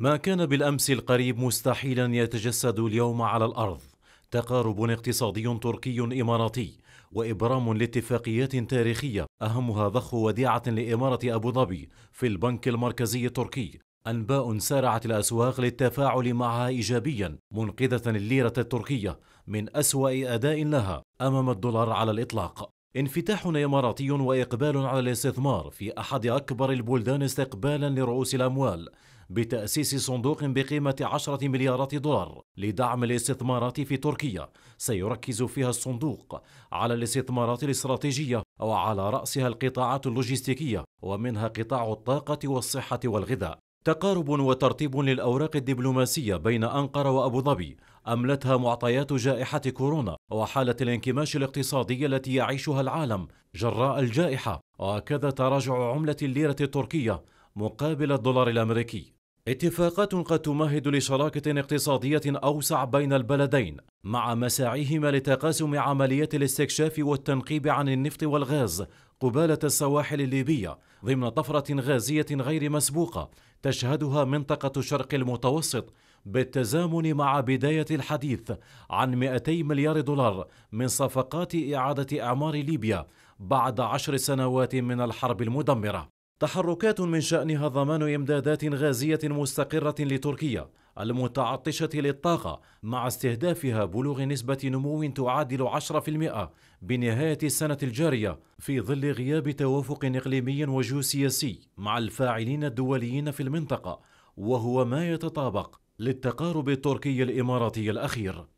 ما كان بالامس القريب مستحيلا يتجسد اليوم على الارض تقارب اقتصادي تركي اماراتي وابرام لاتفاقيات تاريخيه اهمها ضخ وديعه لاماره ابو ظبي في البنك المركزي التركي انباء سارعت الاسواق للتفاعل معها ايجابيا منقذه الليره التركيه من اسوا اداء لها امام الدولار على الاطلاق انفتاح اماراتي واقبال على الاستثمار في احد اكبر البلدان استقبالا لرؤوس الاموال بتأسيس صندوق بقيمة 10 مليارات دولار لدعم الاستثمارات في تركيا سيركز فيها الصندوق على الاستثمارات الاستراتيجية وعلى رأسها القطاعات اللوجستيكية ومنها قطاع الطاقة والصحة والغذاء تقارب وترتيب للأوراق الدبلوماسية بين أنقرة وأبو ظبي أملتها معطيات جائحة كورونا وحالة الانكماش الاقتصادي التي يعيشها العالم جراء الجائحة وكذا تراجع عملة الليرة التركية مقابل الدولار الأمريكي اتفاقات قد تمهد لشراكة اقتصادية أوسع بين البلدين مع مساعيهما لتقاسم عمليات الاستكشاف والتنقيب عن النفط والغاز قبالة السواحل الليبية ضمن طفرة غازية غير مسبوقة تشهدها منطقة الشرق المتوسط بالتزامن مع بداية الحديث عن 200 مليار دولار من صفقات إعادة إعمار ليبيا بعد عشر سنوات من الحرب المدمرة تحركات من شأنها ضمان إمدادات غازية مستقرة لتركيا المتعطشة للطاقة مع استهدافها بلوغ نسبة نمو تعادل 10% بنهاية السنة الجارية في ظل غياب توافق إقليمي وجيوسياسي مع الفاعلين الدوليين في المنطقة وهو ما يتطابق للتقارب التركي الإماراتي الأخير